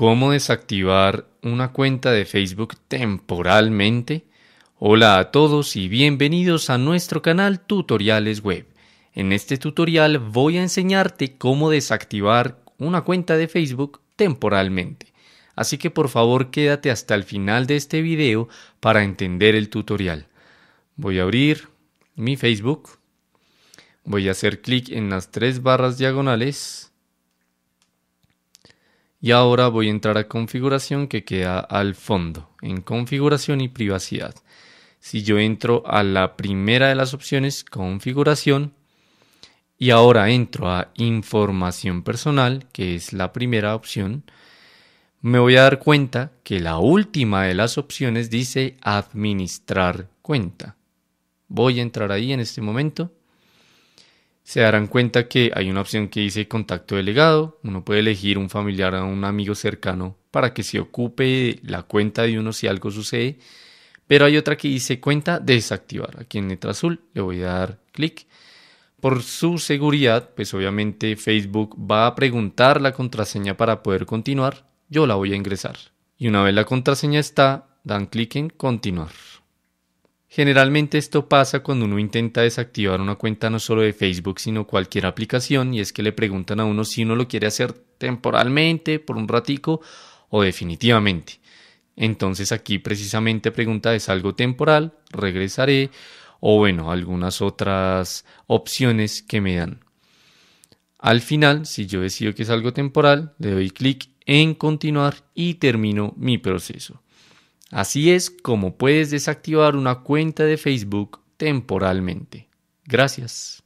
¿Cómo desactivar una cuenta de Facebook temporalmente? Hola a todos y bienvenidos a nuestro canal Tutoriales Web. En este tutorial voy a enseñarte cómo desactivar una cuenta de Facebook temporalmente. Así que por favor quédate hasta el final de este video para entender el tutorial. Voy a abrir mi Facebook. Voy a hacer clic en las tres barras diagonales y ahora voy a entrar a configuración que queda al fondo, en configuración y privacidad. Si yo entro a la primera de las opciones, configuración, y ahora entro a información personal, que es la primera opción, me voy a dar cuenta que la última de las opciones dice administrar cuenta. Voy a entrar ahí en este momento se darán cuenta que hay una opción que dice contacto delegado. Uno puede elegir un familiar o un amigo cercano para que se ocupe la cuenta de uno si algo sucede. Pero hay otra que dice cuenta desactivar. Aquí en letra azul le voy a dar clic. Por su seguridad, pues obviamente Facebook va a preguntar la contraseña para poder continuar. Yo la voy a ingresar. Y una vez la contraseña está, dan clic en continuar. Generalmente esto pasa cuando uno intenta desactivar una cuenta no solo de Facebook, sino cualquier aplicación, y es que le preguntan a uno si uno lo quiere hacer temporalmente, por un ratico, o definitivamente. Entonces aquí precisamente pregunta es algo temporal, regresaré, o bueno, algunas otras opciones que me dan. Al final, si yo decido que es algo temporal, le doy clic en continuar y termino mi proceso. Así es como puedes desactivar una cuenta de Facebook temporalmente. Gracias.